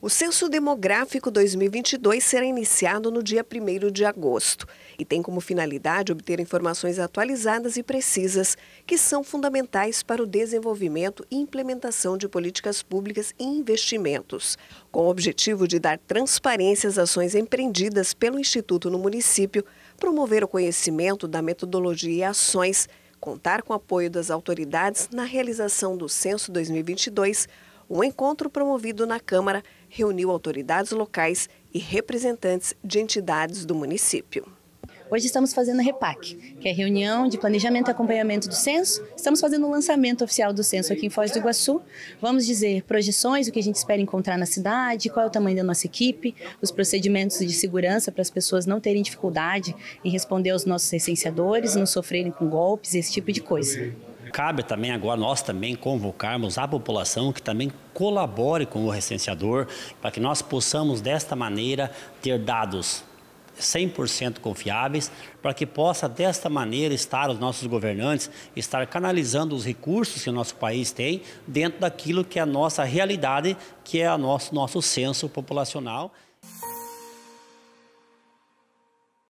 O Censo Demográfico 2022 será iniciado no dia 1 de agosto e tem como finalidade obter informações atualizadas e precisas que são fundamentais para o desenvolvimento e implementação de políticas públicas e investimentos, com o objetivo de dar transparência às ações empreendidas pelo Instituto no município, promover o conhecimento da metodologia e ações, contar com o apoio das autoridades na realização do Censo 2022 um encontro promovido na Câmara reuniu autoridades locais e representantes de entidades do município. Hoje estamos fazendo a REPAC, que é a reunião de planejamento e acompanhamento do censo. Estamos fazendo o lançamento oficial do censo aqui em Foz do Iguaçu. Vamos dizer projeções, o que a gente espera encontrar na cidade, qual é o tamanho da nossa equipe, os procedimentos de segurança para as pessoas não terem dificuldade em responder aos nossos recenseadores, não sofrerem com golpes, esse tipo de coisa cabe também agora nós também convocarmos a população que também colabore com o recenseador para que nós possamos desta maneira ter dados 100% confiáveis, para que possa desta maneira estar os nossos governantes, estar canalizando os recursos que o nosso país tem dentro daquilo que é a nossa realidade, que é o nosso, nosso censo populacional.